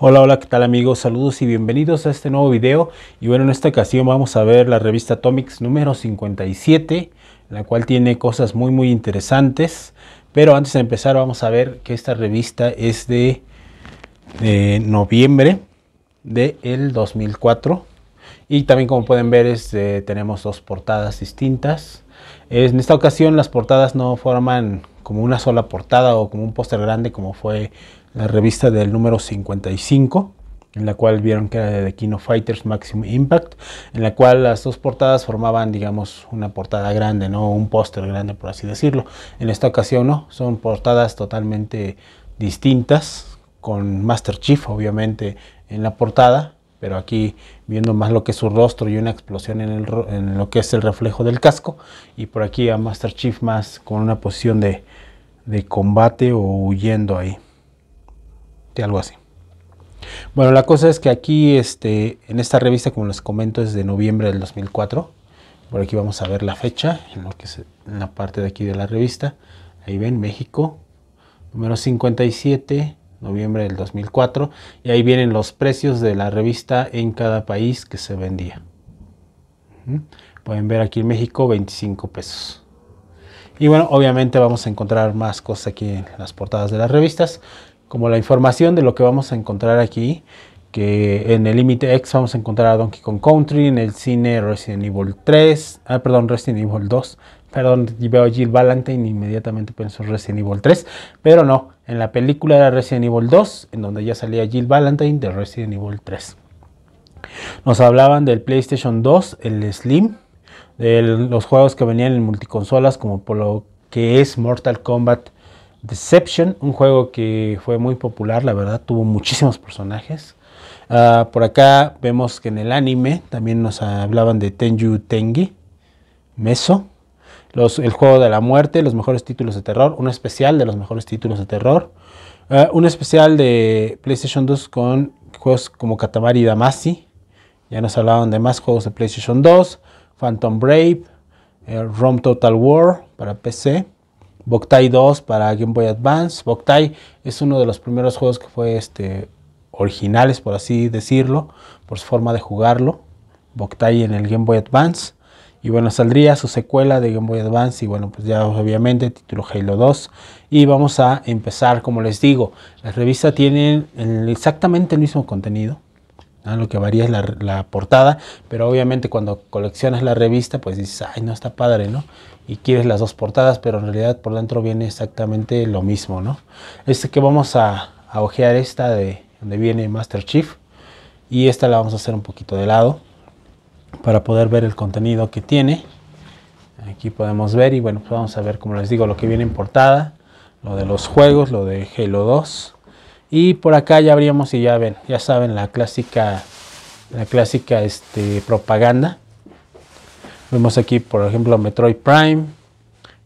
Hola, hola, ¿qué tal amigos? Saludos y bienvenidos a este nuevo video. Y bueno, en esta ocasión vamos a ver la revista Atomics número 57, la cual tiene cosas muy muy interesantes. Pero antes de empezar vamos a ver que esta revista es de, de noviembre del de 2004. Y también como pueden ver tenemos dos portadas distintas. En esta ocasión las portadas no forman como una sola portada o como un póster grande como fue la revista del número 55, en la cual vieron que era de Kino Fighters Maximum Impact, en la cual las dos portadas formaban, digamos, una portada grande, ¿no? Un póster grande, por así decirlo. En esta ocasión, ¿no? Son portadas totalmente distintas, con Master Chief, obviamente, en la portada, pero aquí viendo más lo que es su rostro y una explosión en, lo que es el reflejo del casco, y por aquí a Master Chief más con una posición de combate o huyendo ahí. Este, algo así. Bueno, la cosa es que aquí, este, en esta revista, como les comento, es de noviembre del 2004. Por aquí vamos a ver la fecha, en que es en la parte de aquí de la revista. Ahí ven, México, número 57, noviembre del 2004. Y ahí vienen los precios de la revista en cada país que se vendía. Pueden ver aquí en México 25 pesos. Y bueno, obviamente vamos a encontrar más cosas aquí en las portadas de las revistas como la información de lo que vamos a encontrar aquí, que en el límite X vamos a encontrar a Donkey Kong Country, en el cine Resident Evil 3, ah, perdón, Resident Evil 2, perdón, veo a Jill Valentine inmediatamente pienso Resident Evil 3, pero no, en la película era Resident Evil 2, en donde ya salía Jill Valentine de Resident Evil 3. Nos hablaban del PlayStation 2, el Slim, de los juegos que venían en multiconsolas, como por lo que es Mortal Kombat Deception, un juego que fue muy popular, la verdad, tuvo muchísimos personajes. Ah, por acá vemos que en el anime también nos hablaban de Tenju Tengi, Meso, los, el juego de la muerte, los mejores títulos de terror, un especial de los mejores títulos de terror, ah, un especial de PlayStation 2 con juegos como Katamari Damacy, ya nos hablaban de más juegos de PlayStation 2, Phantom Brave, eh, ROM Total War para PC. Boktai 2 para Game Boy Advance. Boktai es uno de los primeros juegos que fue este, originales, por así decirlo, por su forma de jugarlo. Boktai en el Game Boy Advance. Y bueno, saldría su secuela de Game Boy Advance y bueno, pues ya obviamente título Halo 2. Y vamos a empezar, como les digo, la revista tienen exactamente el mismo contenido. Lo que varía es la, portada, pero obviamente cuando coleccionas la revista, pues dices, ay, no está padre, ¿no? Y quieres las dos portadas, pero en realidad por dentro viene exactamente lo mismo, ¿no? Este que vamos a, a ojear esta de donde viene Master Chief y esta la vamos a hacer un poquito de lado para poder ver el contenido que tiene. Aquí podemos ver y bueno, pues vamos a ver, como les digo, lo que viene en portada, lo de los juegos, lo de Halo 2 y por acá ya abríamos y ya ven, ya saben la clásica, la clásica este, propaganda. Vemos aquí, por ejemplo, Metroid Prime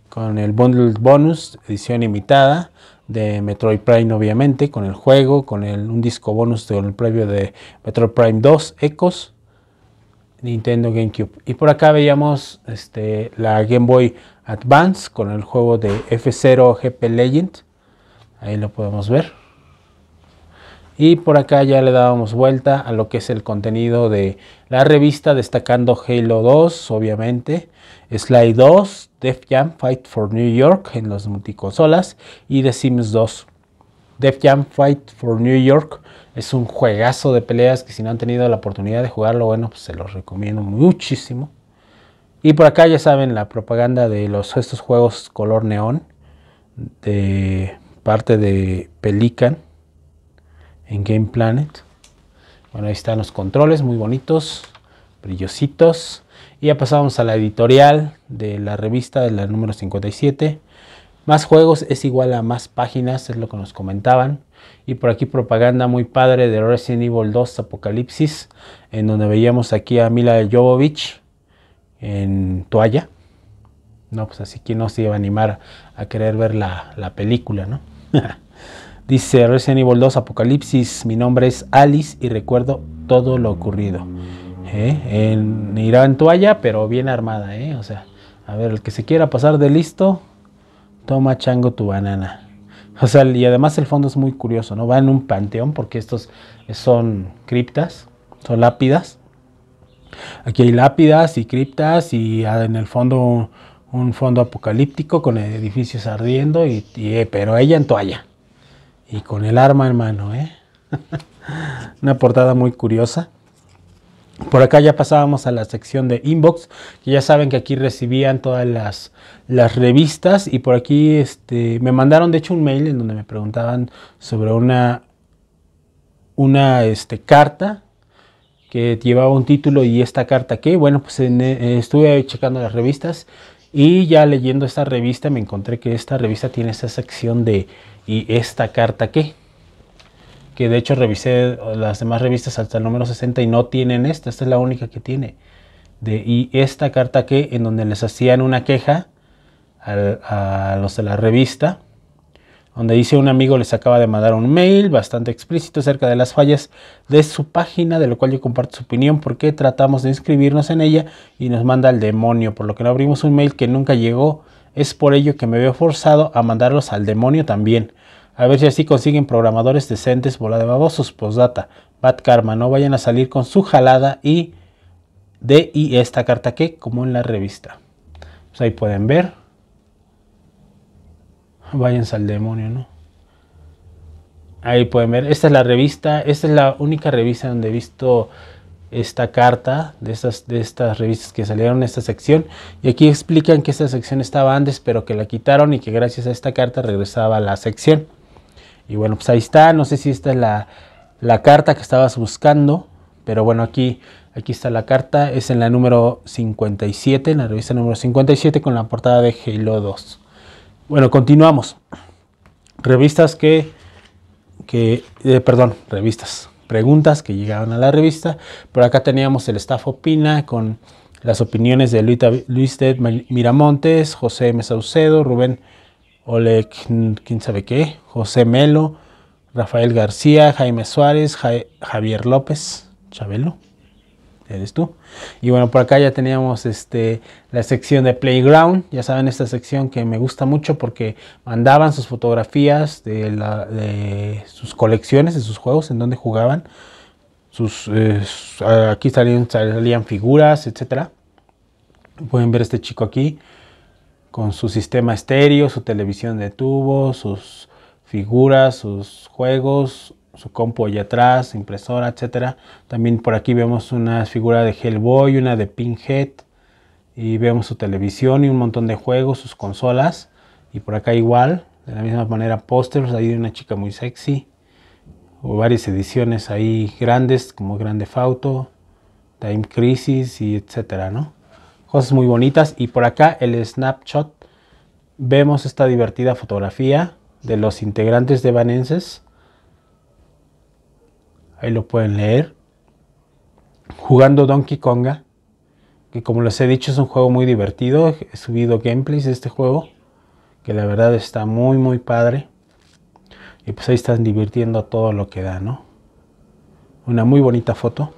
con el bundle bonus, edición imitada de Metroid Prime, obviamente, con el juego, con un disco bonus del previo de Metroid Prime 2, Ecos, Nintendo GameCube. Y por acá veíamos este, la Game Boy Advance con el juego de F0 GP Legend. Ahí lo podemos ver. Y por acá ya le dábamos vuelta a lo que es el contenido de la revista, destacando Halo 2, obviamente, Sly 2, Def Jam Fight for New York en las multiconsolas y The Sims 2. Def Jam Fight for New York es un juegazo de peleas que si no han tenido la oportunidad de jugarlo, bueno, pues se los recomiendo muchísimo. Y por acá ya saben la propaganda de los, estos juegos color neón de parte de Pelican en Game Planet. Bueno, ahí están los controles, muy bonitos, brillositos. Y ya pasamos a la editorial de la revista de la número 57. Más juegos es igual a más páginas, es lo que nos comentaban. Y por aquí propaganda muy padre de Resident Evil 2 Apocalipsis, en donde veíamos aquí a Mila Jovovich en toalla. No, pues así que no se iba a animar a querer ver la, la película, ¿no? Dice Resident Evil 2 Apocalipsis, mi nombre es Alice y recuerdo todo lo ocurrido. irá ¿Eh? en toalla, pero bien armada, ¿eh? O sea, a ver, el que se quiera pasar de listo, toma chango tu banana. O sea, y además el fondo es muy curioso, ¿no? Va en un panteón porque estos son criptas, son lápidas. Aquí hay lápidas y criptas y ah, en el fondo un fondo apocalíptico con edificios ardiendo, y eh, pero ella en toalla y con el arma en mano. ¿eh? Una portada muy curiosa. Por acá ya pasábamos a la sección de inbox, que ya saben que aquí recibían todas las, revistas y por aquí este, me mandaron de hecho un mail en donde me preguntaban sobre una, una este, carta que llevaba un título y esta carta que, bueno, pues eh, estuve checando las revistas y ya leyendo esta revista me encontré que esta revista tiene esta sección de y esta carta que, que de hecho revisé las demás revistas hasta el número 60 y no tienen esta, esta es la única que tiene. De, y esta carta que, en donde les hacían una queja a los de la revista, donde dice un amigo les acaba de mandar un mail bastante explícito acerca de las fallas de su página, de lo cual yo comparto su opinión porque tratamos de inscribirnos en ella y nos manda el demonio, por lo que no abrimos un mail que nunca llegó es por ello que me veo forzado a mandarlos al demonio también. A ver si así consiguen programadores decentes, bola de babosos, postdata. Bad Karma, no vayan a salir con su jalada y de y esta carta que, como en la revista. Pues ahí pueden ver. Váyanse al demonio, ¿no? Ahí pueden ver. Esta es la revista. Esta es la única revista donde he visto esta carta de estas, de estas revistas que salieron en esta sección y aquí explican que esta sección estaba antes pero que la quitaron y que gracias a esta carta regresaba a la sección y bueno pues ahí está no sé si esta es la, carta que estabas buscando pero bueno aquí aquí está la carta es en la número 57 en la revista número 57 con la portada de Halo 2 bueno continuamos revistas que que eh, perdón revistas preguntas que llegaban a la revista. Por acá teníamos el staff opina con las opiniones de Luis, de Miramontes, José M. Saucedo, Rubén Oleg, quién sabe qué, José Melo, Rafael García, Jaime Suárez, Javier López, Chabelo, eres tú. Y bueno, por acá ya teníamos este, la sección de Playground. Ya saben, esta sección que me gusta mucho porque mandaban sus fotografías de, sus colecciones, de sus juegos, en donde jugaban. Sus, eh, aquí salían, salían figuras, etcétera Pueden ver este chico aquí con su sistema estéreo, su televisión de tubo, sus figuras, sus juegos, su compu allá atrás, impresora, etcétera. También por aquí vemos una figura de Hellboy, una de Pinhead y vemos su televisión y un montón de juegos, sus consolas y por acá igual, de la misma manera pósters ahí de una chica muy sexy o varias ediciones ahí grandes como Grande Fauto, Time Crisis y etcétera, ¿no? Cosas muy bonitas y por acá el snapshot vemos esta divertida fotografía de los integrantes de Vanenses ahí lo pueden leer. Jugando Donkey Konga, que como les he dicho es un juego muy divertido, he subido gameplays de este juego, que la verdad está muy muy padre. Y pues ahí están divirtiendo todo lo que da, ¿no? Una muy bonita foto.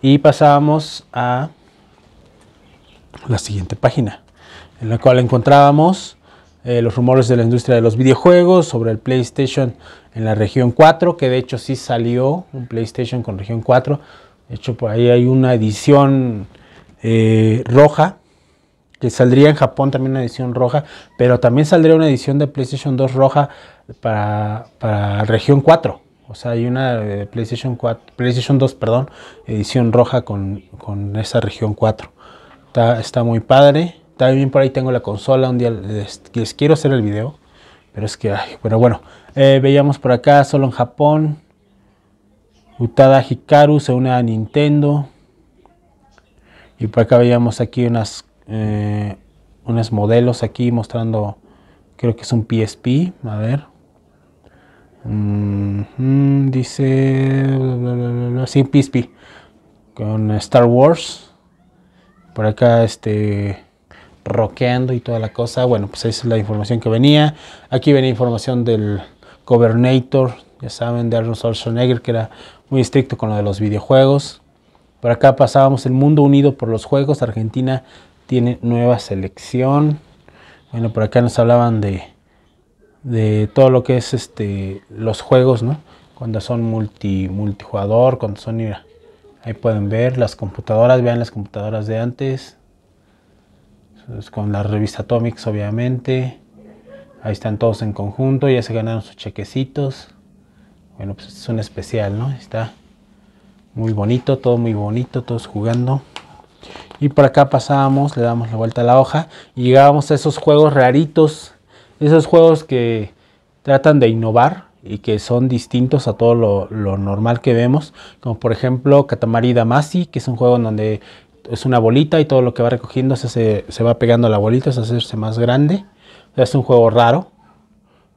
Y pasábamos a la siguiente página, en la cual encontrábamos eh, los rumores de la industria de los videojuegos sobre el PlayStation en la región 4, que de hecho sí salió un PlayStation con región 4. De hecho, por ahí hay una edición eh, roja, que saldría en Japón también una edición roja, pero también saldría una edición de PlayStation 2 roja para, región 4. O sea, hay una de PlayStation, PlayStation 2, perdón, edición roja con, esa región 4. Está, está muy padre. También por ahí tengo la consola, un día les, quiero hacer el video. Pero es que, ay, pero bueno. Eh, veíamos por acá, solo en Japón. Utada Hikaru se une a Nintendo. Y por acá veíamos aquí unas, eh, unas modelos aquí mostrando, creo que es un PSP. A ver. Mm-hmm, dice, Sí, un PSP. Con Star Wars. Por acá este roqueando y toda la cosa. Bueno, pues esa es la información que venía. Aquí venía información del Gobernator, ya saben, de Arnold Schwarzenegger, que era muy estricto con lo de los videojuegos. Por acá pasábamos el mundo unido por los juegos. Argentina tiene nueva selección. Bueno, por acá nos hablaban de, de todo lo que es este los juegos, ¿no? Cuando son multi, multijugador, cuando son... ahí pueden ver las computadoras, vean las computadoras de antes con la revista Atomics, obviamente. Ahí están todos en conjunto, ya se ganaron sus chequecitos. Bueno, pues es un especial, ¿no? Está muy bonito, todo muy bonito, todos jugando. Y por acá pasábamos, le damos la vuelta a la hoja y llegábamos a esos juegos raritos, esos juegos que tratan de innovar y que son distintos a todo lo, normal que vemos, como por ejemplo Katamari Masi, que es un juego en donde es una bolita y todo lo que va recogiendo se, va pegando a la bolita, es hacerse más grande. es un juego raro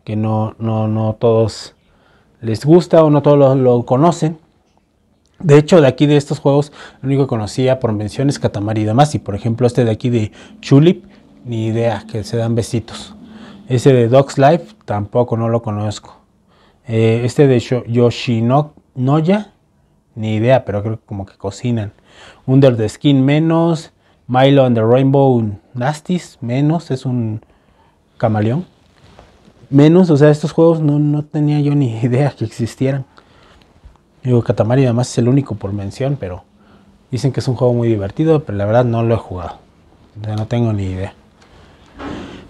que no, no, no todos les gusta o no todos lo, conocen. De hecho, de aquí de estos juegos, lo único que conocía por mención es Katamari y Por ejemplo, este de aquí de Chulip, ni idea, que se dan besitos. Ese de Dog's Life, tampoco, no lo conozco. Eh, este de Yoshinoya, ni idea, pero creo que como que cocinan. Under the Skin menos, Milo and the Rainbow Nasties menos, es un camaleón. Menos, o sea, estos juegos no, no tenía yo ni idea que existieran. Digo, Catamari, además es el único por mención, pero dicen que es un juego muy divertido, pero la verdad no lo he jugado. no tengo ni idea.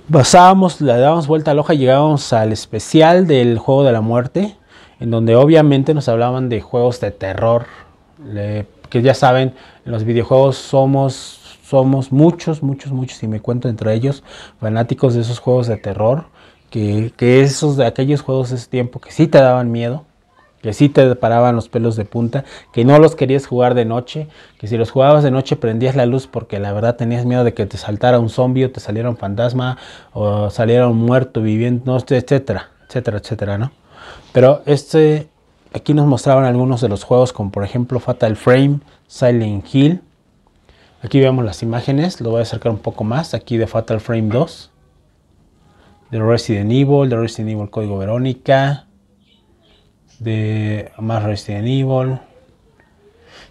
Pasábamos, le dábamos vuelta a la hoja y llegábamos al especial del juego de la muerte, en donde obviamente nos hablaban de juegos de terror, que ya saben, los videojuegos somos, somos muchos, muchos, muchos, y me cuento entre ellos, fanáticos de esos juegos de terror, que, esos de aquellos juegos de ese tiempo que sí te daban miedo, que sí te paraban los pelos de punta, que no los querías jugar de noche, que si los jugabas de noche prendías la luz porque la verdad tenías miedo de que te saltara un zombie o te saliera un fantasma o saliera un muerto viviendo, etcétera, etcétera, etcétera, ¿no? Pero este Aquí nos mostraban algunos de los juegos como por ejemplo Fatal Frame, Silent Hill. Aquí vemos las imágenes, lo voy a acercar un poco más. Aquí de Fatal Frame 2. De Resident Evil, de Resident Evil Código Verónica. De más Resident Evil.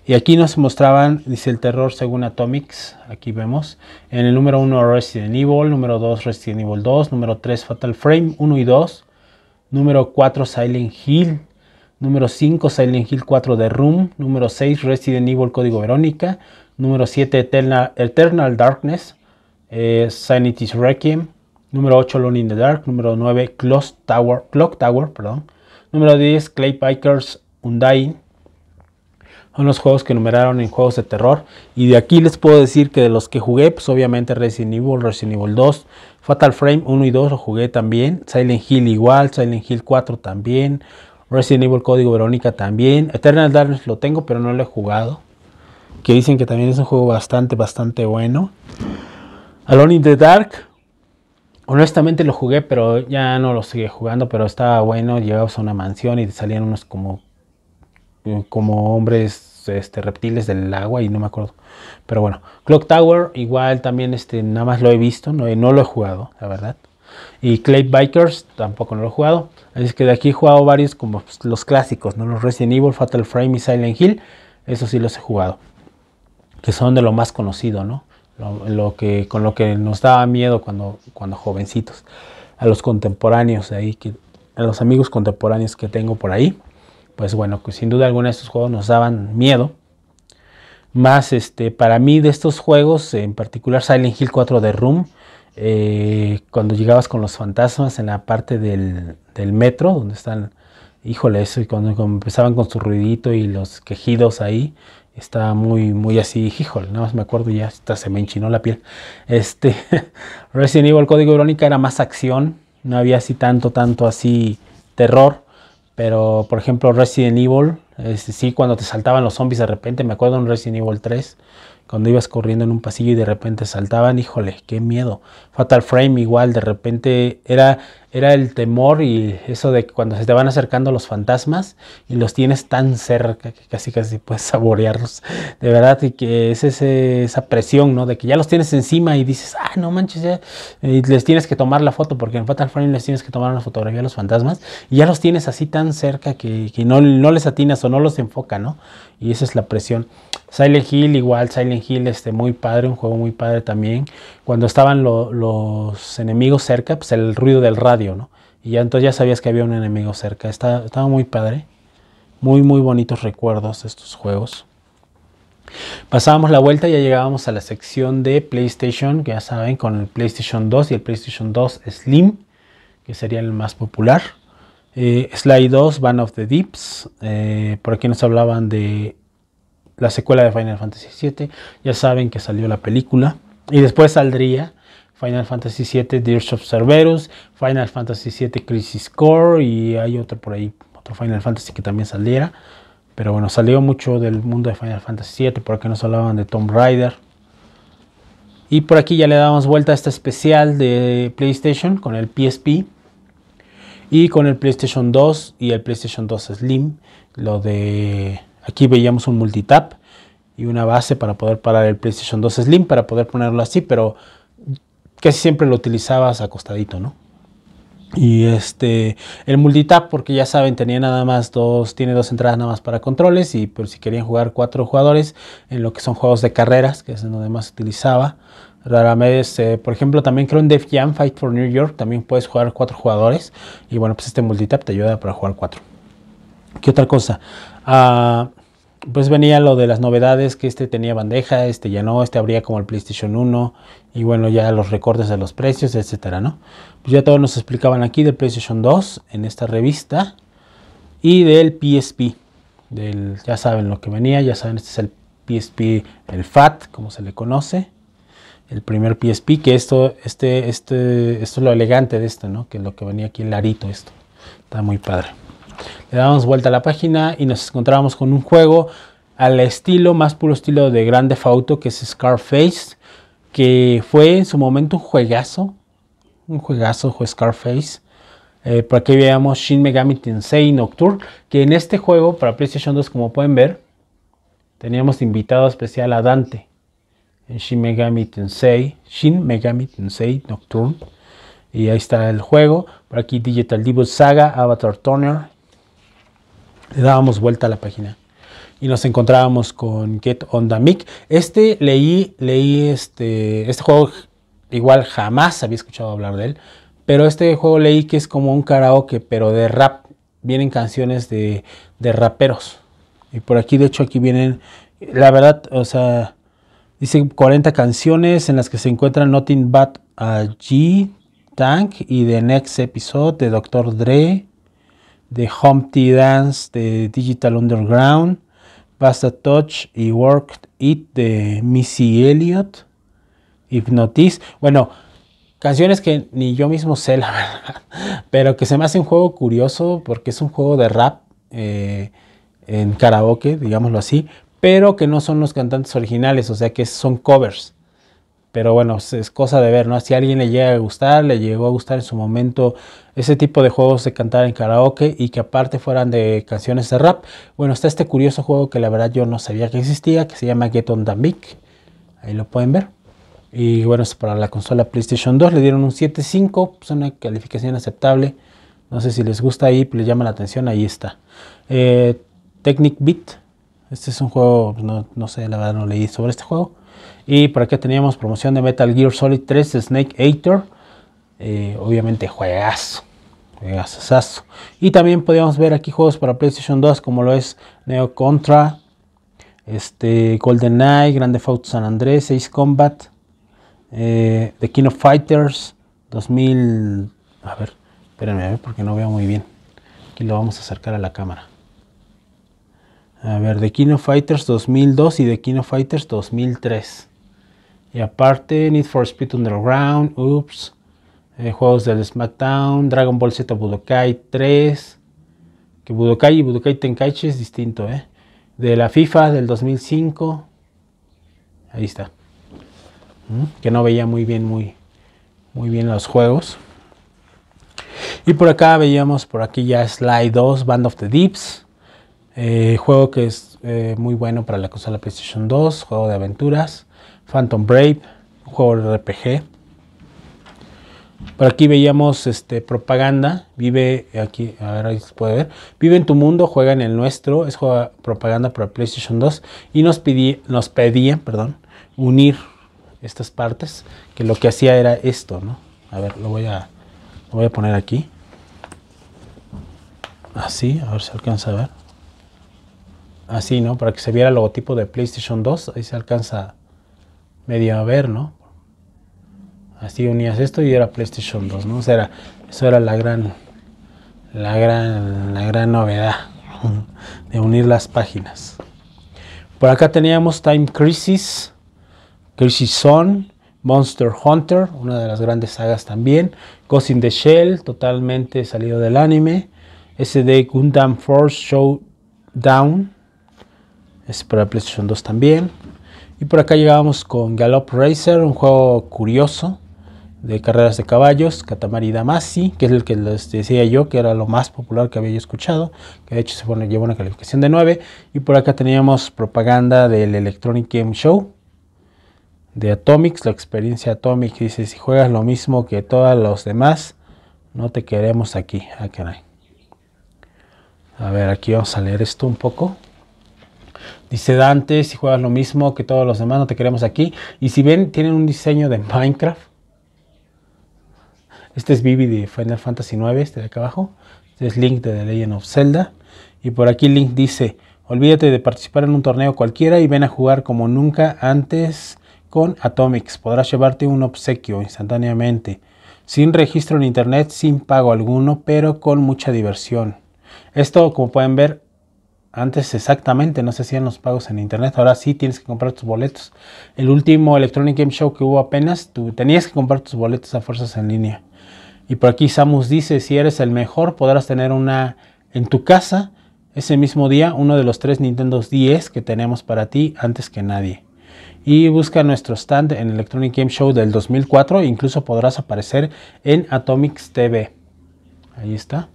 Y aquí nos mostraban, dice el terror según Atomics, aquí vemos, en el número 1 Resident Evil, número 2 Resident Evil 2, número 3 Fatal Frame 1 y 2, número 4 Silent Hill, Número 5, Silent Hill 4 de Room. Número 6, Resident Evil Código Verónica. Número 7, Eternal, Darkness. Eh, Sanity's Requiem. Número 8, Lone in the Dark. Número 9, Clock Tower. Clock Tower perdón. Número 10, Clay Pikers Undying. Son los juegos que numeraron en juegos de terror. Y de aquí les puedo decir que de los que jugué, pues obviamente Resident Evil, Resident Evil 2, Fatal Frame 1 y 2 lo jugué también. Silent Hill igual, Silent Hill 4 también. Resident Evil Código Verónica también. Eternal Darkness lo tengo, pero no lo he jugado. Que dicen que también es un juego bastante, bastante bueno. Alone in the Dark. Honestamente lo jugué, pero ya no lo sigue jugando, pero estaba bueno. Llegabas a una mansión y salían unos como, como hombres este, reptiles del agua y no me acuerdo. Pero bueno, Clock Tower igual también este, nada más lo he visto, no, no lo he jugado, la verdad. Y Clay Bikers tampoco no lo he jugado. Así que de aquí he jugado varios como pues, los clásicos, ¿no? Los Resident Evil, Fatal Frame y Silent Hill. Eso sí los he jugado. Que son de lo más conocido, ¿no? Lo, que, con lo que nos daba miedo cuando, cuando jovencitos. A los contemporáneos ahí, que, a los amigos contemporáneos que tengo por ahí. Pues bueno, que sin duda alguna estos juegos nos daban miedo más este para mí de estos juegos en particular Silent Hill 4 de Room eh, cuando llegabas con los fantasmas en la parte del, metro, donde están, híjole, eso, y cuando, empezaban con su ruidito y los quejidos ahí, estaba muy, muy así, híjole, nada más me acuerdo ya, hasta se me enchinó la piel. Este, Resident Evil Código Verónica era más acción, no había así tanto, tanto así terror, pero por ejemplo Resident Evil, este, sí, cuando te saltaban los zombies de repente, me acuerdo en Resident Evil 3, cuando ibas corriendo en un pasillo y de repente saltaban, híjole, qué miedo. Fatal Frame igual, de repente era, era el temor y eso de cuando se te van acercando los fantasmas y los tienes tan cerca que casi casi puedes saborearlos. De verdad, y que es esa presión, ¿no? De que ya los tienes encima y dices, ah, no manches, ya. Y les tienes que tomar la foto, porque en Fatal Frame les tienes que tomar una fotografía a los fantasmas y ya los tienes así tan cerca que, no, no les atinas o no los enfoca, ¿no? y esa es la presión. Silent Hill igual, Silent Hill este, muy padre, un juego muy padre también. Cuando estaban los enemigos cerca, pues el ruido del radio, ¿no? Y ya, entonces ya sabías que había un enemigo cerca. estaba muy padre. Muy, muy bonitos recuerdos estos juegos. Pasábamos la vuelta y ya llegábamos a la sección de PlayStation, que ya saben, con el PlayStation 2 y el PlayStation 2 Slim, que sería el más popular. Eh, slide 2, Van of the Deeps. Eh, por aquí nos hablaban de la secuela de Final Fantasy VII. Ya saben que salió la película. Y después saldría Final Fantasy VII, Dears of Cerberus, Final Fantasy VII, Crisis Core. Y hay otro por ahí, otro Final Fantasy que también saliera. Pero bueno, salió mucho del mundo de Final Fantasy VII. Por aquí nos hablaban de Tomb Raider. Y por aquí ya le damos vuelta a este especial de PlayStation con el PSP y con el PlayStation 2 y el PlayStation 2 Slim, lo de aquí veíamos un multitap y una base para poder parar el PlayStation 2 Slim, para poder ponerlo así, pero casi siempre lo utilizabas acostadito, ¿no? Y este, el multitap, porque ya saben, tenía nada más dos, tiene dos entradas nada más para controles. Y por si querían jugar cuatro jugadores en lo que son juegos de carreras, que es donde más utilizaba, raramente eh, vez, por ejemplo, también creo en Def Jam Fight for New York, también puedes jugar cuatro jugadores. Y bueno, pues este multitap te ayuda para jugar cuatro. ¿Qué otra cosa? Ah, pues venía lo de las novedades, que este tenía bandeja, este ya no, este habría como el PlayStation 1. Y bueno, ya los recortes de los precios, etcétera, ¿no? Pues ya todos nos explicaban aquí del PlayStation 2 en esta revista. Y del PSP. Del, ya saben lo que venía, ya saben, este es el PSP, el FAT, como se le conoce el primer PSP, que esto, este, este, esto es lo elegante de esto, ¿no? Que es lo que venía aquí el larito, esto. Está muy padre. Le damos vuelta a la página y nos encontramos con un juego al estilo, más puro estilo de Grande Fauto, que es Scarface, que fue en su momento un juegazo. Un juegazo fue Scarface. Eh, por aquí veamos Shin Megami Tensei Nocturne, que en este juego para PlayStation 2, como pueden ver, teníamos invitado especial a Dante en Shin Megami Tensei, Shin Megami Tensei Nocturne. Y ahí está el juego. Por aquí Digital Devil Saga, Avatar Turner. Le dábamos vuelta a la página. Y nos encontrábamos con Get on the Mic. Este leí, leí este, este juego. Igual jamás había escuchado hablar de él. Pero este juego leí que es como un karaoke, pero de rap. Vienen canciones de raperos. Y por aquí, de hecho, aquí vienen. La verdad, o sea, Dice 40 canciones en las que se encuentran Nothing But a G, Tank y The Next Episode de Dr. Dre, The Humpty Dance de Digital Underground, Basta Touch y Work It de Missy Elliott, Hypnotize. Bueno, canciones que ni yo mismo sé, la verdad, pero que se me hace un juego curioso porque es un juego de rap eh, en karaoke, digámoslo así, pero que no son los cantantes originales, o sea que son covers. Pero bueno, es cosa de ver, ¿no? Si a alguien le llega a gustar, le llegó a gustar en su momento ese tipo de juegos de cantar en karaoke y que aparte fueran de canciones de rap. Bueno, está este curioso juego que la verdad yo no sabía que existía, que se llama Get on Dambic. Ahí lo pueden ver. Y bueno, es para la consola PlayStation 2 le dieron un 7.5, es pues una calificación aceptable. No sé si les gusta ahí, les pues llama la atención, ahí está. Eh, Technic Beat este es un juego, pues, no, sé, la verdad no leí sobre este juego. Y por acá teníamos promoción de Metal Gear Solid 3 Snake Eater. Eh, obviamente juegazo. Juegazazazo. Y también podíamos ver aquí juegos para PlayStation 2 como lo es Neo Contra, este, Golden Eye, Grande Theft San Andrés, Ace Combat, eh, The King of Fighters 2000. A ver, espérenme, a ver porque no veo muy bien. Aquí lo vamos a acercar a la cámara. A ver, de Kino Fighters 2002 y de Kino Fighters 2003. Y aparte, Need for Speed Underground, Oops, eh, juegos del SmackDown, Dragon Ball Z Budokai 3. Que Budokai y Budokai Tenkaichi es distinto, ¿eh? De la FIFA del 2005. Ahí está. Mm, que no veía muy bien, muy, muy bien los juegos. Y por acá veíamos, por aquí ya Sly 2, Band of the Deeps. Eh, juego que es eh, muy bueno para la consola PlayStation 2, juego de aventuras, Phantom Brave, juego de RPG. Por aquí veíamos este, propaganda, vive aquí, a ver ahí se puede ver, vive en tu mundo, juega en el nuestro, es juego propaganda para PlayStation 2 y nos, pedía pedían perdón, unir estas partes, que lo que hacía era esto, ¿no? A ver, lo voy a, lo voy a poner aquí. Así, a ver si alcanza a ver así, ¿no? Para que se viera el logotipo de PlayStation 2, ahí se alcanza medio a ver, ¿no? Así unías esto y era PlayStation 2, ¿no? O sea, eso era la gran, la gran, la gran novedad de unir las páginas. Por acá teníamos Time Crisis, Crisis Zone, Monster Hunter, una de las grandes sagas también, Ghost in the Shell, totalmente salido del anime, SD Gundam Force Showdown, es para PlayStation 2 también. Y por acá llegábamos con Gallop Racer, un juego curioso de carreras de caballos, Katamari Damacy, que es el que les decía yo que era lo más popular que había escuchado, que de hecho se pone, lleva una calificación de 9. Y por acá teníamos propaganda del Electronic Game Show de Atomics, la experiencia Atomics. dice, si juegas lo mismo que todos los demás, no te queremos aquí. Ah, a ver, aquí vamos a leer esto un poco. Dice Dante, si juegas lo mismo que todos los demás, no te queremos aquí. Y si ven, tienen un diseño de Minecraft. Este es Vivi de Final Fantasy IX, este de acá abajo. Este es Link de The Legend of Zelda. Y por aquí Link dice, olvídate de participar en un torneo cualquiera y ven a jugar como nunca antes con Atomics. Podrás llevarte un obsequio instantáneamente. Sin registro en internet, sin pago alguno, pero con mucha diversión. Esto, como pueden ver, antes exactamente no se hacían los pagos en internet, ahora sí tienes que comprar tus boletos. El último Electronic Game Show que hubo apenas, tú tenías que comprar tus boletos a fuerzas en línea. Y por aquí Samus dice, si eres el mejor podrás tener una en tu casa ese mismo día, uno de los tres Nintendo 10 que tenemos para ti antes que nadie. Y busca nuestro stand en Electronic Game Show del 2004, incluso podrás aparecer en Atomics TV. Ahí está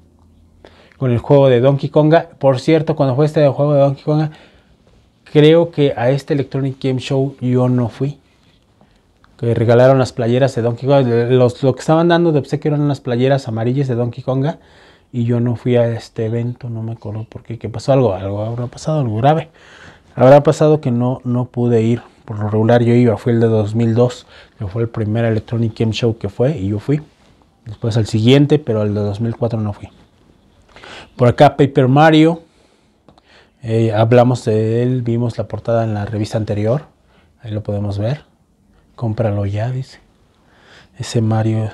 con el juego de Donkey Konga. Por cierto, cuando fue este juego de Donkey Konga, creo que a este Electronic Game Show yo no fui. Que regalaron las playeras de Donkey Konga. lo que estaban dando de obsequio eran las playeras amarillas de Donkey Konga. Y yo no fui a este evento, no me acuerdo por qué. ¿Qué pasó? Algo, algo habrá pasado, algo grave. Habrá pasado que no, no pude ir. Por lo regular yo iba, fue el de 2002, que fue el primer Electronic Game Show que fue y yo fui. Después al siguiente, pero al de 2004 no fui. Por acá Paper Mario. Eh, hablamos de él, vimos la portada en la revista anterior. Ahí lo podemos ver. Cómpralo ya, dice. Ese Mario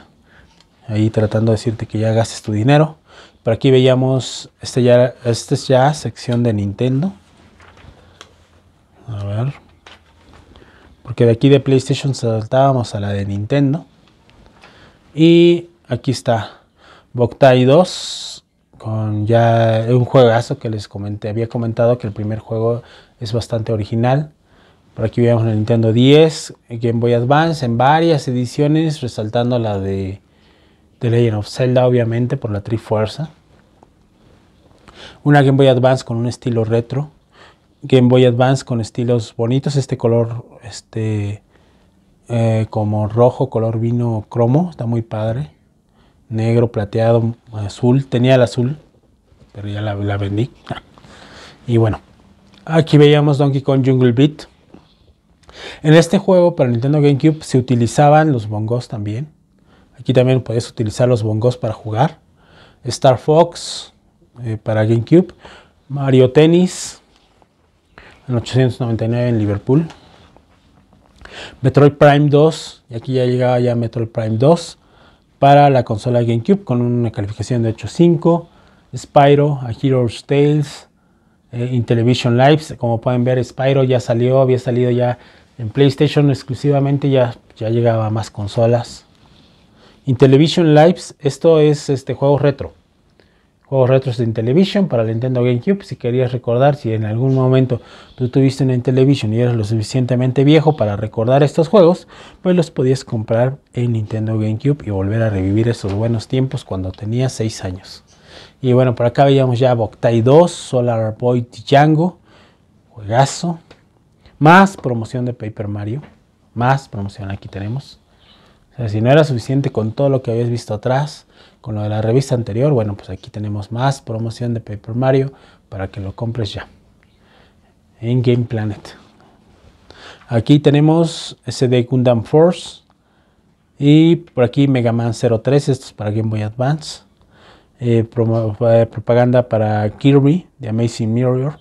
ahí tratando de decirte que ya gastes tu dinero. Por aquí veíamos, este ya, esta es ya sección de Nintendo. A ver. Porque de aquí de PlayStation saltábamos a la de Nintendo. Y aquí está. Boktai 2 con ya un juegazo que les comenté, había comentado que el primer juego es bastante original. Por aquí vemos el Nintendo 10, Game Boy Advance en varias ediciones, resaltando la de The Legend of Zelda, obviamente, por la Trifuerza. Una Game Boy Advance con un estilo retro. Game Boy Advance con estilos bonitos, este color este eh, como rojo, color vino cromo, está muy padre negro, plateado, azul. Tenía el azul, pero ya la, vendí. Y bueno, aquí veíamos Donkey Kong Jungle Beat. En este juego para Nintendo GameCube se utilizaban los bongos también. Aquí también puedes utilizar los bongos para jugar. Star Fox eh, para GameCube. Mario Tennis en 899 en Liverpool. Metroid Prime 2. Y aquí ya llegaba ya Metroid Prime 2 para la consola GameCube con una calificación de 8.5, Spyro, A Hero's Tales, eh, Intellivision Lives, como pueden ver Spyro ya salió, había salido ya en PlayStation exclusivamente, ya, ya llegaba a más consolas. Intellivision Lives, esto es este juego retro juegos retros de Intellivision para el Nintendo GameCube. Si querías recordar, si en algún momento tú tuviste una Intellivision y eras lo suficientemente viejo para recordar estos juegos, pues los podías comprar en Nintendo GameCube y volver a revivir esos buenos tiempos cuando tenías 6 años. Y bueno, por acá veíamos ya Boktai 2, Solar Boy Django, juegazo, más promoción de Paper Mario, más promoción aquí tenemos. O sea, si no era suficiente con todo lo que habías visto atrás, con lo de la revista anterior, bueno, pues aquí tenemos más promoción de Paper Mario para que lo compres ya. En Game Planet. Aquí tenemos SD Gundam Force. Y por aquí Mega Man 03, esto es para Game Boy Advance. Eh, eh, propaganda para Kirby, de Amazing Mirror.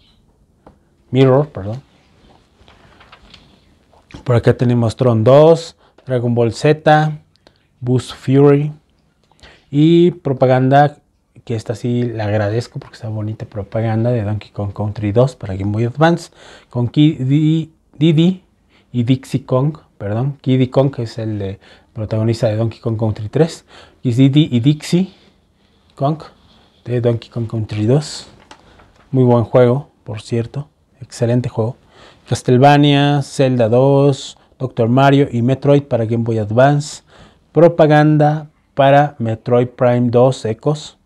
Mirror, perdón. Por acá tenemos Tron 2, Dragon Ball Z, Boost Fury, y propaganda, que esta sí la agradezco porque está bonita propaganda de Donkey Kong Country 2 para Game Boy Advance, con Kididi y Dixie Kong, perdón, Kiddy Kong, que es el de, protagonista de Donkey Kong Country 3, Y y Dixie Kong de Donkey Kong Country 2. Muy buen juego, por cierto, excelente juego. Castlevania, Zelda 2, Doctor Mario y Metroid para Game Boy Advance. Propaganda para Metroid Prime 2 Ecos.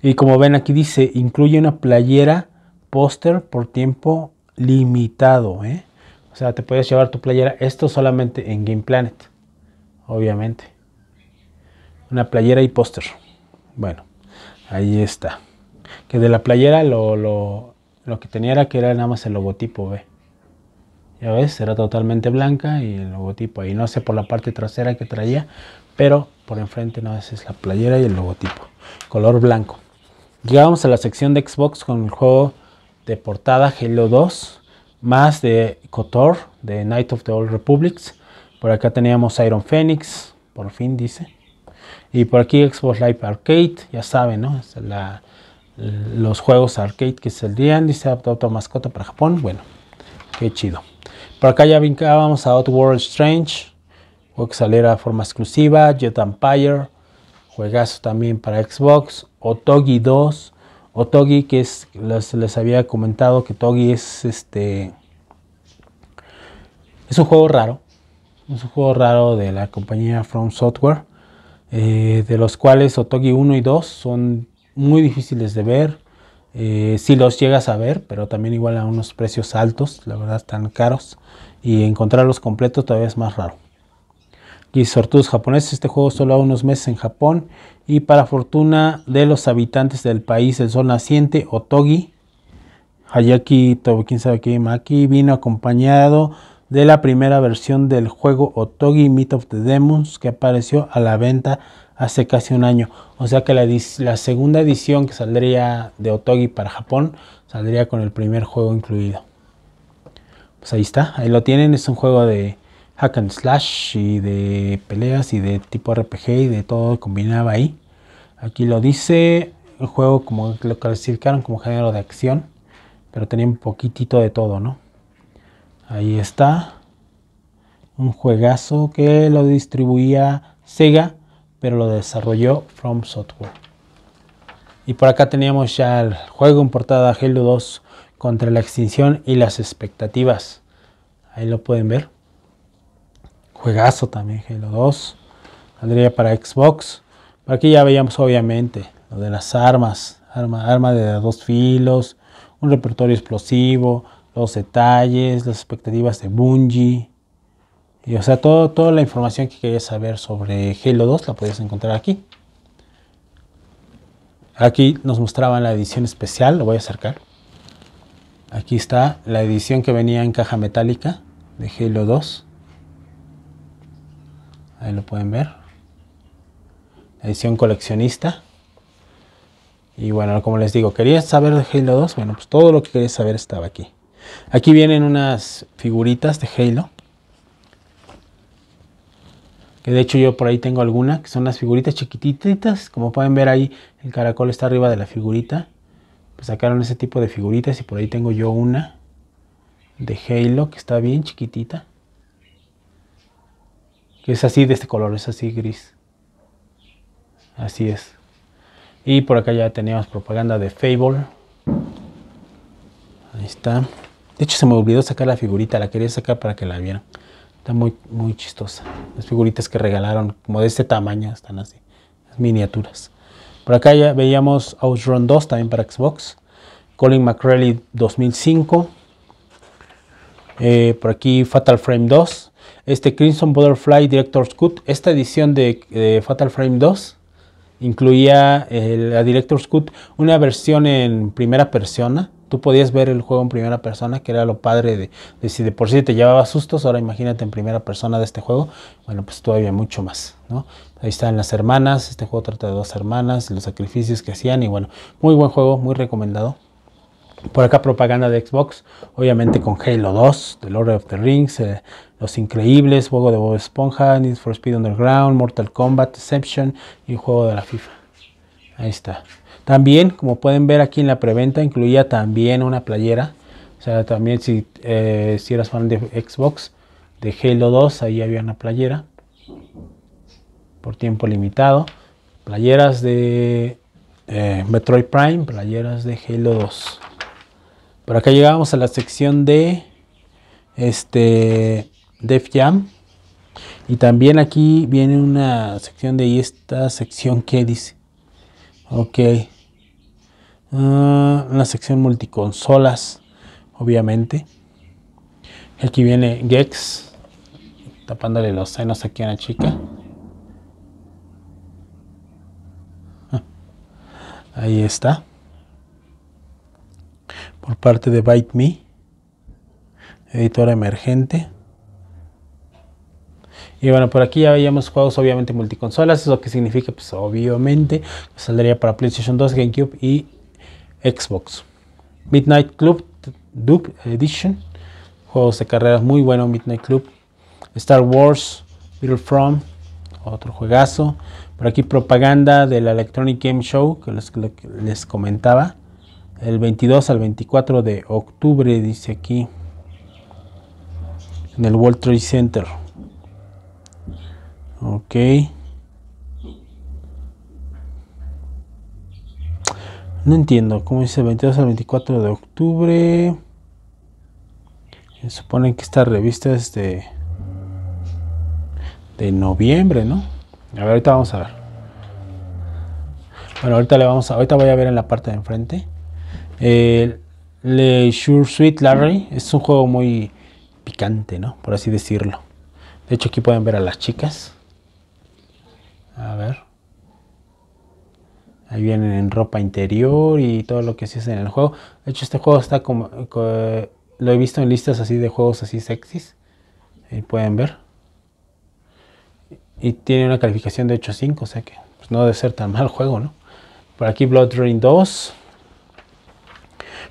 Y como ven aquí dice, incluye una playera póster por tiempo limitado. ¿eh? O sea, te puedes llevar tu playera. Esto solamente en Game Planet. Obviamente. Una playera y póster. Bueno, ahí está. Que de la playera lo, que tenía era que era nada más el logotipo, ¿ve? Ya ves, era totalmente blanca y el logotipo ahí. No sé por la parte trasera que traía, pero por enfrente no es la playera y el logotipo, color blanco. Llegamos a la sección de Xbox con el juego de portada Halo 2, más de Cotor de Night of the Old Republics. Por acá teníamos Iron Phoenix, por fin dice. Y por aquí Xbox Live Arcade, ya saben, ¿no? los juegos arcade que saldrían, dice Auto Mascota para Japón. Bueno, qué chido. Por acá ya vincábamos a Outworld Strange, o que forma exclusiva, Jet Empire, juegazo también para Xbox, Otogi 2, Otogi que les, había comentado que Togi es este... Es un juego raro, es un juego raro de la compañía From Software, eh, de los cuales Otogi 1 y 2 son muy difíciles de ver, eh, si los llegas a ver, pero también igual a unos precios altos, la verdad están caros, y encontrarlos completos todavía es más raro y sortudos japoneses. Este juego solo ha unos meses en Japón y para fortuna de los habitantes del país El sol naciente, Otogi, Hayaki, Todo quién sabe qué, Maki, vino acompañado de la primera versión del juego Otogi Meet of the Demons que apareció a la venta hace casi un año. O sea que la segunda edición que saldría de Otogi para Japón saldría con el primer juego incluido. Pues ahí está, ahí lo tienen, es un juego de hack and slash y de peleas y de tipo RPG y de todo combinaba ahí. Aquí lo dice, el juego como lo clasificaron como género de acción, pero tenía un poquitito de todo, ¿no? Ahí está. Un juegazo que lo distribuía Sega, pero lo desarrolló From Software. Y por acá teníamos ya el juego en portada Halo 2 contra la extinción y las expectativas. Ahí lo pueden ver. Juegazo también, Halo 2. Saldría para Xbox. aquí ya veíamos obviamente lo de las armas. Arma, arma de dos filos, un repertorio explosivo, los detalles, las expectativas de Bungie. Y o sea, todo, toda la información que querías saber sobre Halo 2 la podías encontrar aquí. Aquí nos mostraban la edición especial, lo voy a acercar. Aquí está la edición que venía en caja metálica de Halo 2. Ahí lo pueden ver. edición coleccionista. Y bueno, como les digo, quería saber de Halo 2? Bueno, pues todo lo que querías saber estaba aquí. Aquí vienen unas figuritas de Halo. Que de hecho yo por ahí tengo alguna, que son las figuritas chiquititas. Como pueden ver ahí, el caracol está arriba de la figurita. Pues sacaron ese tipo de figuritas y por ahí tengo yo una de Halo que está bien chiquitita que es así de este color, es así gris. Así es. Y por acá ya teníamos propaganda de Fable. Ahí está. De hecho se me olvidó sacar la figurita, la quería sacar para que la vieran. Está muy, muy chistosa. Las figuritas que regalaron, como de este tamaño, están así. Las miniaturas. Por acá ya veíamos Outrun 2 también para Xbox. Colin McRae 2005. Eh, por aquí Fatal Frame 2 este Crimson Butterfly Director's Cut. Esta edición de, Fatal Frame 2 incluía el, eh, la Director's Cut, una versión en primera persona. Tú podías ver el juego en primera persona, que era lo padre de, si de por sí te llevaba sustos, ahora imagínate en primera persona de este juego. Bueno, pues todavía mucho más, ¿no? Ahí están las hermanas, este juego trata de dos hermanas, los sacrificios que hacían y bueno, muy buen juego, muy recomendado. Por acá propaganda de Xbox, obviamente con Halo 2, The Lord of the Rings, eh, los Increíbles, juego de Bob Esponja, Need for Speed Underground, Mortal Kombat, Deception y juego de la FIFA. Ahí está. También, como pueden ver aquí en la preventa, incluía también una playera. O sea, también si, eh, si eras fan de Xbox, de Halo 2, ahí había una playera. Por tiempo limitado. Playeras de eh, Metroid Prime, playeras de Halo 2. Por acá llegamos a la sección de este Def Jam. Y también aquí viene una sección de esta sección que dice? Ok. Ah, una sección multiconsolas, obviamente. Aquí viene Gex, tapándole los senos aquí a la chica. Ah, ahí está. Por parte de Bite Me, editora emergente. Y bueno, por aquí ya veíamos juegos obviamente multiconsolas, eso que significa pues obviamente saldría para PlayStation 2, GameCube y Xbox. Midnight Club Duke Edition, juegos de carreras muy bueno, Midnight Club. Star Wars, From otro juegazo. Por aquí propaganda del Electronic Game Show que les, que les comentaba. El 22 al 24 de octubre, dice aquí, en el World Trade Center ok no entiendo cómo dice 22 al 24 de octubre se supone que esta revista es de de noviembre no a ver ahorita vamos a ver bueno ahorita le vamos a ahorita voy a ver en la parte de enfrente le Sure Sweet Larry es un juego muy picante no por así decirlo de hecho aquí pueden ver a las chicas a ver. Ahí vienen en ropa interior y todo lo que se hace en el juego. De hecho, este juego está como... Lo he visto en listas así de juegos así sexys. Ahí pueden ver. Y tiene una calificación de 8.5, o sea que pues, no debe ser tan mal juego, ¿no? Por aquí Blood Rain 2.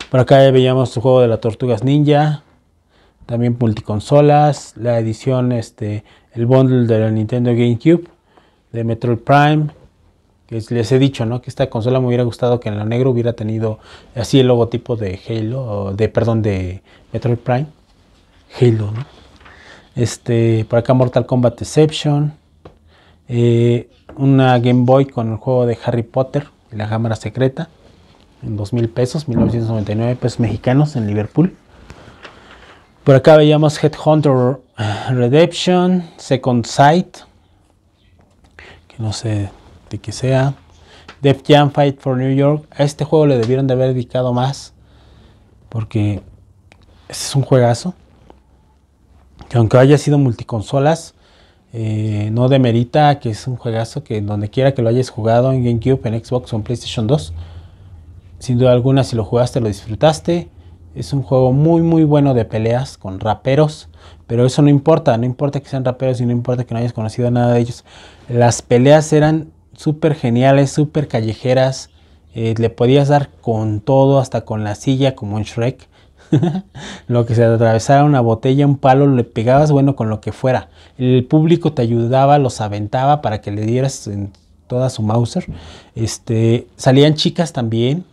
Por acá veíamos el juego de las tortugas ninja. También multiconsolas. La edición, este, el bundle de la Nintendo GameCube de Metroid Prime. Que les he dicho, ¿no? Que esta consola me hubiera gustado que en la negro hubiera tenido así el logotipo de Halo, de, perdón, de Metroid Prime. Halo, Este, por acá Mortal Kombat Deception. Eh, una Game Boy con el juego de Harry Potter la cámara secreta. En 2000 pesos, 1999 pesos mexicanos en Liverpool. Por acá veíamos Headhunter Redemption, Second Sight, no sé de qué sea. Def Jam Fight for New York. A este juego le debieron de haber dedicado más. Porque es un juegazo. Que aunque haya sido multiconsolas, eh, no demerita que es un juegazo que donde quiera que lo hayas jugado en GameCube, en Xbox o en PlayStation 2. Sin duda alguna, si lo jugaste, lo disfrutaste. Es un juego muy muy bueno de peleas con raperos, pero eso no importa, no importa que sean raperos y no importa que no hayas conocido nada de ellos. Las peleas eran súper geniales, súper callejeras, eh, le podías dar con todo, hasta con la silla, como en Shrek. lo que se atravesara una botella, un palo, le pegabas, bueno, con lo que fuera. El público te ayudaba, los aventaba para que le dieras en toda su Mauser. Este, salían chicas también,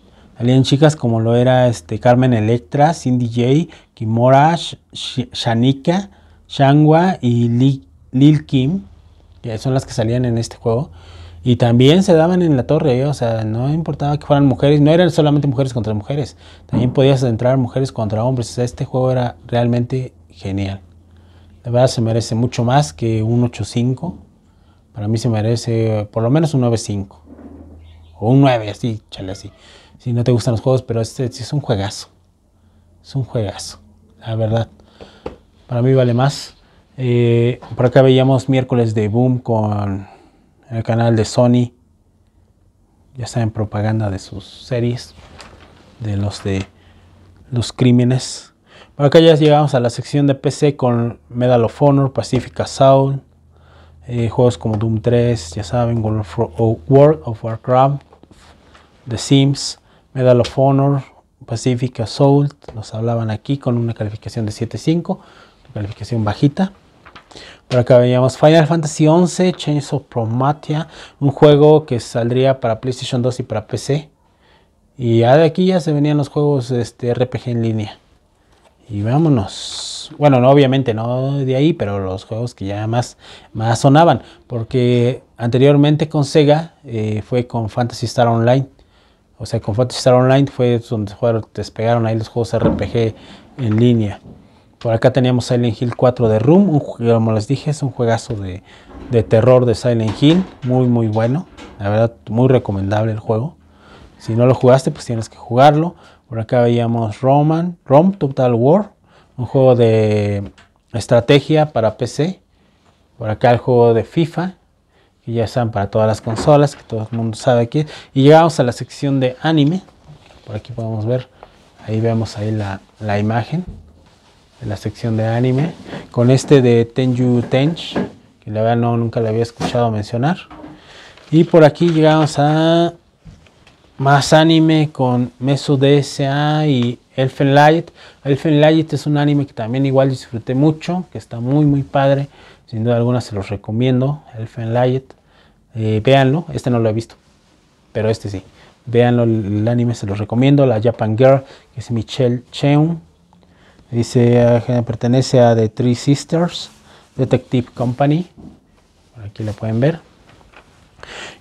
Salían chicas como lo era este, Carmen Electra, Cindy J, Kimora, Shanika, Shangwa y Lil Kim, que son las que salían en este juego. Y también se daban en la torre, ¿eh? o sea, no importaba que fueran mujeres, no eran solamente mujeres contra mujeres, también podías entrar mujeres contra hombres, o sea, este juego era realmente genial. La verdad se merece mucho más que un 8-5. para mí se merece eh, por lo menos un 9-5. o un 9, así, chale así si no te gustan los juegos, pero este, sí es un juegazo. Es un juegazo, la verdad. Para mí vale más. Eh, por acá veíamos miércoles de Boom con el canal de Sony. Ya saben, propaganda de sus series, de los de los crímenes. Por acá ya llegamos a la sección de PC con Medal of Honor, Pacific Assault, eh, juegos como Doom 3, ya saben, World of Warcraft, The Sims. Medal of Honor, Pacific Assault, nos hablaban aquí con una calificación de 7.5, calificación bajita. Por acá veíamos Final Fantasy XI, Chains of Promatia, un juego que saldría para PlayStation 2 y para PC. Y de aquí ya se venían los juegos este, RPG en línea. Y vámonos. Bueno, obviamente no de ahí, pero los juegos que ya más, más sonaban. Porque anteriormente con Sega eh, fue con Fantasy Star Online o sea, con Star Online fue donde despegaron ahí los juegos RPG en línea. Por acá teníamos Silent Hill 4 de Room, un, como les dije, es un juegazo de, de terror de Silent Hill, muy muy bueno, la verdad muy recomendable el juego. Si no lo jugaste, pues tienes que jugarlo. Por acá veíamos Roman, Rom Total War, un juego de estrategia para PC. Por acá el juego de FIFA, que ya están para todas las consolas, que todo el mundo sabe aquí. Y llegamos a la sección de anime, por aquí podemos ver, ahí vemos ahí la, imagen de la sección de anime, con este de Tenju Tench, que la verdad no, nunca le había escuchado mencionar. Y por aquí llegamos a más anime con Meso DSA y Elfen Light. Elfen Light es un anime que también igual disfruté mucho, que está muy muy padre. Sin duda alguna se los recomiendo. Elfen Light. Eh, Veanlo. Este no lo he visto. Pero este sí. Véanlo. El anime se los recomiendo. La Japan Girl. Que es Michelle Cheung. Dice eh, pertenece a The Three Sisters. Detective Company. aquí la pueden ver.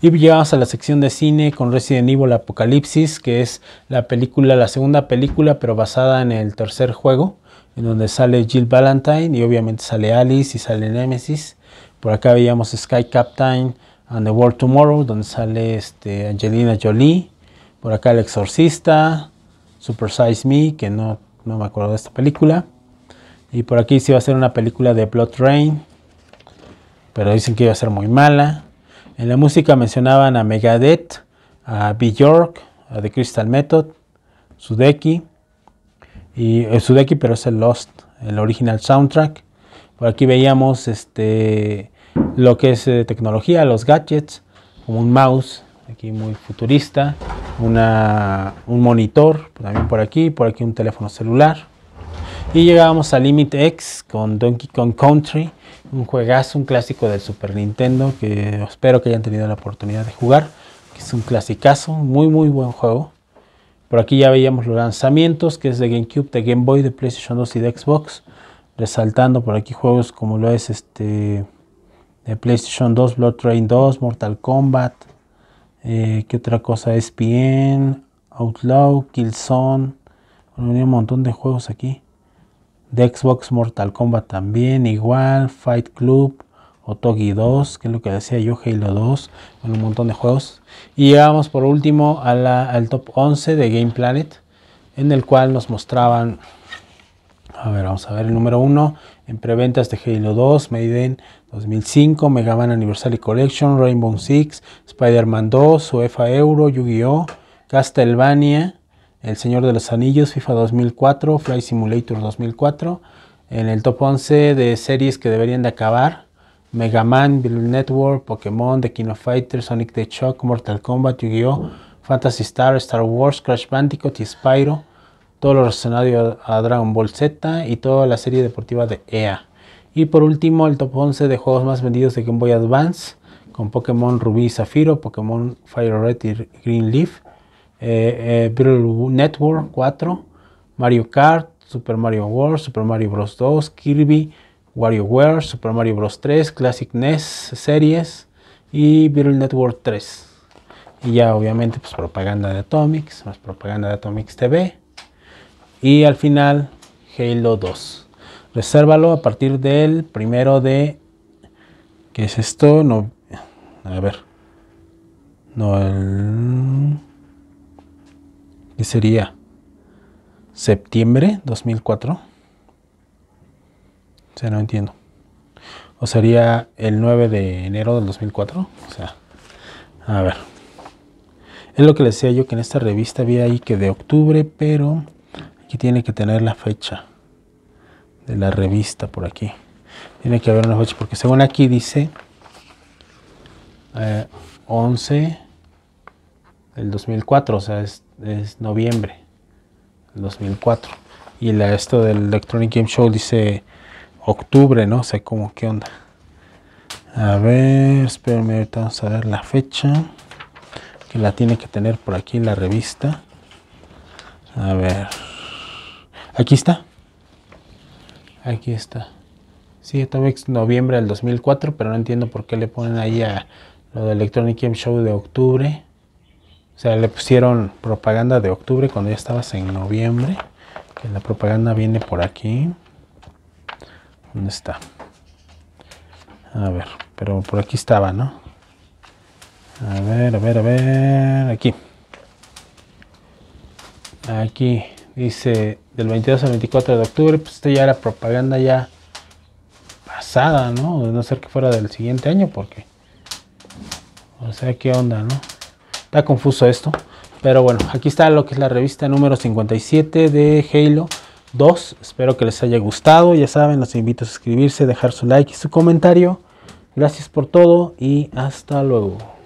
Y llegamos pues a la sección de cine con Resident Evil Apocalipsis, que es la película, la segunda película, pero basada en el tercer juego en donde sale Jill Valentine y obviamente sale Alice y sale Nemesis. Por acá veíamos Sky Captain and the World Tomorrow, donde sale este, Angelina Jolie. Por acá El Exorcista, Super Size Me, que no, me acuerdo de esta película. Y por aquí sí va a ser una película de Blood Rain, pero dicen que iba a ser muy mala. En la música mencionaban a Megadeth, a York, a The Crystal Method, Sudeki y eh, Sudeki, pero es el Lost, el original soundtrack. Por aquí veíamos este, lo que es eh, tecnología, los gadgets, como un mouse, aquí muy futurista, una, un monitor, pues, también por aquí, por aquí un teléfono celular. Y llegábamos a Limit X con Donkey Kong Country, un juegazo, un clásico del Super Nintendo que espero que hayan tenido la oportunidad de jugar. Que es un clasicazo, muy muy buen juego. Por aquí ya veíamos los lanzamientos, que es de GameCube, de Game Boy, de PlayStation 2 y de Xbox. Resaltando por aquí juegos como lo es este de PlayStation 2, Blood Train 2, Mortal Kombat. Eh, ¿Qué otra cosa? E SPN, Outlaw, Killzone. Bueno, un montón de juegos aquí. De Xbox Mortal Kombat también, igual. Fight Club. Otogi 2, que es lo que decía yo, Halo 2, con un montón de juegos. Y llegamos por último a al top 11 de Game Planet, en el cual nos mostraban, a ver, vamos a ver el número 1, en preventas de Halo 2, Maiden 2005, Mega Man Anniversary Collection, Rainbow Six, Spider-Man 2, UEFA Euro, Yu-Gi-Oh!, Castlevania, El Señor de los Anillos, FIFA 2004, Fly Simulator 2004, en el top 11 de series que deberían de acabar, Mega Man, Bill Network, Pokémon, The Kino Fighter, Sonic the Shock, Mortal Kombat, Yu-Gi-Oh!, Fantasy Star, Star Wars, Crash Bandicoot y Spyro, todos los escenarios a Dragon Ball Z y toda la serie deportiva de EA. Y por último, el top 11 de juegos más vendidos de Game Boy Advance, con Pokémon Rubí y Zafiro, Pokémon Fire Red y Green Leaf, eh, eh Network 4, Mario Kart, Super Mario World, Super Mario Bros. 2, Kirby, WarioWare, Super Mario Bros. 3, Classic NES series y Virtual Network 3. Y ya obviamente pues propaganda de Atomics, más propaganda de Atomics TV. Y al final Halo 2. Resérvalo a partir del primero de... ¿Qué es esto? No, a ver. No, el... ¿Qué sería? ¿Septiembre 2004? O sea, no entiendo. O sería el 9 de enero del 2004. O sea, a ver. Es lo que les decía yo que en esta revista había ahí que de octubre, pero aquí tiene que tener la fecha de la revista por aquí. Tiene que haber una fecha porque según aquí dice 11 eh, del 2004, o sea, es, es noviembre del 2004. Y esto del Electronic Game Show dice octubre, no sé cómo, qué onda. A ver, espérame, ahorita vamos a ver la fecha. Que la tiene que tener por aquí la revista. A ver. Aquí está. Aquí está. si también es noviembre del 2004, pero no entiendo por qué le ponen ahí a lo de Electronic Game Show de octubre. O sea, le pusieron propaganda de octubre cuando ya estabas en noviembre. Que la propaganda viene por aquí. ¿Dónde está? A ver, pero por aquí estaba, ¿no? A ver, a ver, a ver. Aquí. Aquí dice del 22 al 24 de octubre. Pues esto ya era propaganda ya pasada, ¿no? De no ser que fuera del siguiente año, porque. O sea, ¿qué onda, no? Está confuso esto. Pero bueno, aquí está lo que es la revista número 57 de Halo dos, Espero que les haya gustado. Ya saben, los invito a suscribirse, dejar su like y su comentario. Gracias por todo y hasta luego.